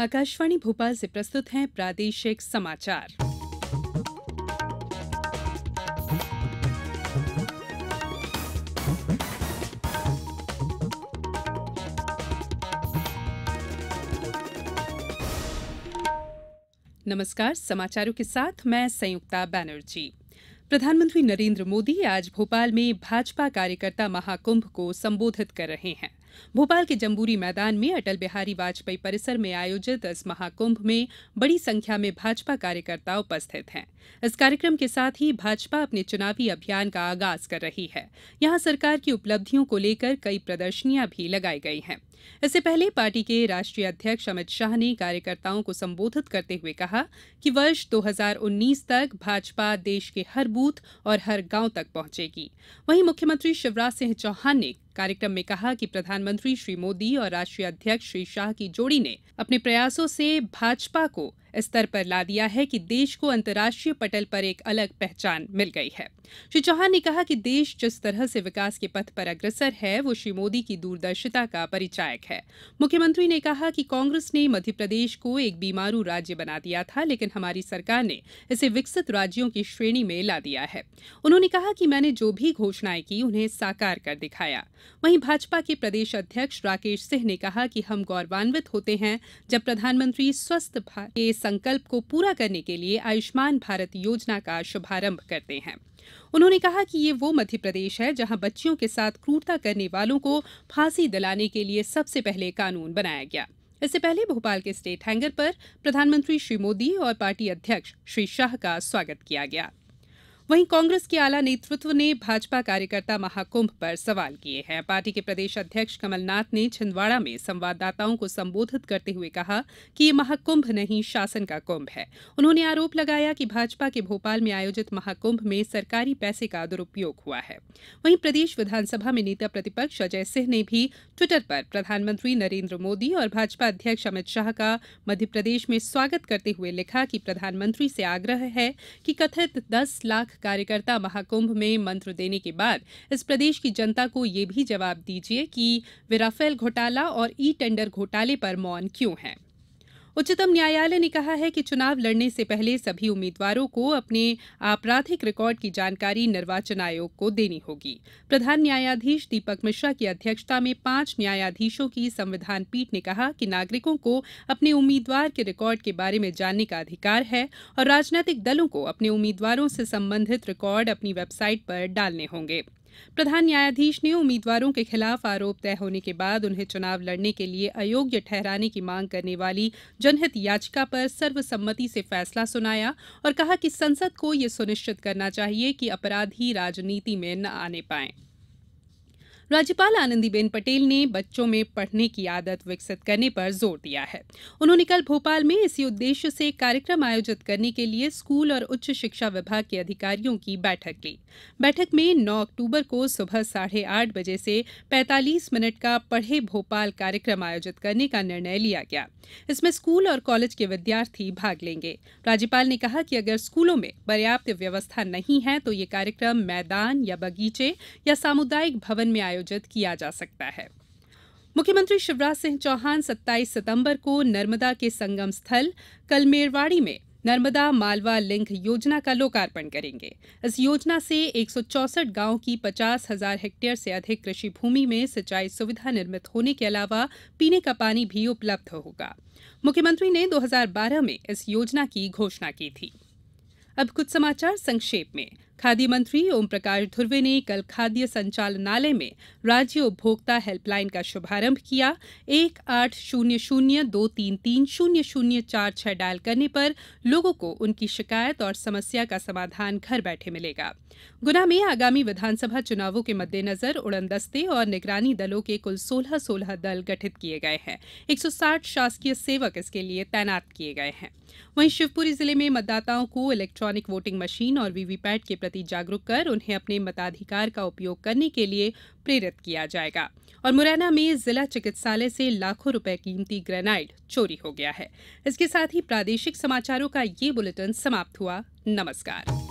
आकाशवाणी भोपाल से प्रस्तुत हैं प्रादेशिक समाचार नमस्कार समाचारों के साथ मैं संयुक्ता बैनर्जी प्रधानमंत्री नरेंद्र मोदी आज भोपाल में भाजपा कार्यकर्ता महाकुंभ को संबोधित कर रहे हैं भोपाल के जम्बूरी मैदान में अटल बिहारी वाजपेयी परिसर में आयोजित इस महाकुंभ में बड़ी संख्या में भाजपा कार्यकर्ता उपस्थित हैं इस कार्यक्रम के साथ ही भाजपा अपने चुनावी अभियान का आगाज कर रही है यहां सरकार की उपलब्धियों को लेकर कई प्रदर्शनियां भी लगाई गई हैं इससे पहले पार्टी के राष्ट्रीय अध्यक्ष अमित शाह ने कार्यकर्ताओं को संबोधित करते हुए कहा कि वर्ष 2019 तक भाजपा देश के हर बूथ और हर गांव तक पहुंचेगी वहीं मुख्यमंत्री शिवराज सिंह चौहान ने कार्यक्रम में कहा कि प्रधानमंत्री श्री मोदी और राष्ट्रीय अध्यक्ष श्री शाह की जोड़ी ने अपने प्रयासों से भाजपा को स्तर पर ला दिया है कि देश को अंतर्राष्ट्रीय पटल पर एक अलग पहचान मिल गई है श्री चौहान ने कहा कि देश जिस तरह से विकास के पथ पर अग्रसर है वो श्री मोदी की दूरदर्शिता का परिचायक है मुख्यमंत्री ने कहा कि कांग्रेस ने मध्यप्रदेश को एक बीमारू राज्य बना दिया था लेकिन हमारी सरकार ने इसे विकसित राज्यों की श्रेणी में ला दिया है उन्होंने कहा कि मैंने जो भी घोषणाएं की उन्हें साकार कर दिखाया वहीं भाजपा के प्रदेश अध्यक्ष राकेश सिंह ने कहा कि हम गौरवान्वित होते हैं जब प्रधानमंत्री स्वस्थ के संकल्प को पूरा करने के लिए आयुष्मान भारत योजना का शुभारंभ करते हैं उन्होंने कहा कि ये वो मध्य प्रदेश है जहां बच्चियों के साथ क्रूरता करने वालों को फांसी दिलाने के लिए सबसे पहले कानून बनाया गया इससे पहले भोपाल के स्टेट हैंगर पर प्रधानमंत्री श्री मोदी और पार्टी अध्यक्ष श्री शाह का स्वागत किया गया वहीं कांग्रेस के आला नेतृत्व ने भाजपा कार्यकर्ता महाकुंभ पर सवाल किए हैं पार्टी के प्रदेश अध्यक्ष कमलनाथ ने छिंदवाड़ा में संवाददाताओं को संबोधित करते हुए कहा कि ये महाकुंभ नहीं शासन का कुंभ है उन्होंने आरोप लगाया कि भाजपा के भोपाल में आयोजित महाकुंभ में सरकारी पैसे का दुरूपयोग हुआ है वहीं प्रदेश विधानसभा में नेता प्रतिपक्ष अजय सिंह ने भी ट्विटर पर प्रधानमंत्री नरेन्द्र मोदी और भाजपा अध्यक्ष अमित शाह का मध्यप्रदेश में स्वागत करते हुए लिखा कि प्रधानमंत्री से आग्रह है कि कथित दस लाख कार्यकर्ता महाकुंभ में मंत्र देने के बाद इस प्रदेश की जनता को यह भी जवाब दीजिए कि वे राफेल घोटाला और ई टेंडर घोटाले पर मौन क्यों हैं उच्चतम न्यायालय ने कहा है कि चुनाव लड़ने से पहले सभी उम्मीदवारों को अपने आपराधिक रिकॉर्ड की जानकारी निर्वाचन आयोग को देनी होगी प्रधान न्यायाधीश दीपक मिश्रा की अध्यक्षता में पांच न्यायाधीशों की संविधान पीठ ने कहा कि नागरिकों को अपने उम्मीदवार के रिकॉर्ड के बारे में जानने का अधिकार है और राजनीतिक दलों को अपने उम्मीदवारों से संबंधित रिकॉर्ड अपनी वेबसाइट पर डालने होंगे प्रधान न्यायाधीश ने उम्मीदवारों के खिलाफ आरोप तय होने के बाद उन्हें चुनाव लड़ने के लिए अयोग्य ठहराने की मांग करने वाली जनहित याचिका पर सर्वसम्मति से फैसला सुनाया और कहा कि संसद को यह सुनिश्चित करना चाहिए कि अपराधी राजनीति में न आने पाएं राज्यपाल आनंदीबेन पटेल ने बच्चों में पढ़ने की आदत विकसित करने पर जोर दिया है उन्होंने कल भोपाल में इसी उद्देश्य से कार्यक्रम आयोजित करने के लिए स्कूल और उच्च शिक्षा विभाग के अधिकारियों की बैठक ली बैठक में नौ अक्टूबर को सुबह साढ़े आठ बजे से पैतालीस मिनट का पढ़े भोपाल कार्यक्रम आयोजित करने का निर्णय लिया गया इसमें स्कूल और कॉलेज के विद्यार्थी भाग लेंगे राज्यपाल ने कहा कि अगर स्कूलों में पर्याप्त व्यवस्था नहीं है तो ये कार्यक्रम मैदान या बगीचे या सामुदायिक भवन में आयोजित किया जा सकता है मुख्यमंत्री शिवराज सिंह चौहान 27 सितंबर को नर्मदा के संगम स्थल कलमेरवाड़ी में नर्मदा मालवा लिंक योजना का लोकार्पण करेंगे इस योजना से एक गांव की पचास हजार हेक्टेयर से अधिक कृषि भूमि में सिंचाई सुविधा निर्मित होने के अलावा पीने का पानी भी उपलब्ध होगा मुख्यमंत्री ने 2012 में इस योजना की घोषणा की थी अब कुछ समाचार संक्षेप में खाद्य मंत्री ओम प्रकाश धुर्वे ने कल खाद्य संचालनालय में राज्य उपभोक्ता हेल्पलाइन का शुभारंभ किया एक आठ शून्य शून्य दो तीन तीन शून्य शून्य चार छह डायल करने पर लोगों को उनकी शिकायत और समस्या का समाधान घर बैठे मिलेगा गुना में आगामी विधानसभा चुनावों के मद्देनजर उड़न दस्ते और निगरानी दलों के कुल सोलह सोलह दल गठित किए गए हैं एक शासकीय सेवक इसके लिए तैनात किए गए हैं वहीं शिवपुरी जिले में मतदाताओं को इलेक्ट्रॉनिक वोटिंग मशीन और वीवीपैट के प्रति जागरूक कर उन्हें अपने मताधिकार का उपयोग करने के लिए प्रेरित किया जाएगा और मुरैना में जिला चिकित्सालय से लाखों रुपए कीमती ग्रेनाइड चोरी हो गया है इसके साथ ही प्रादेशिक समाचारों का ये बुलेटिन समाप्त हुआ नमस्कार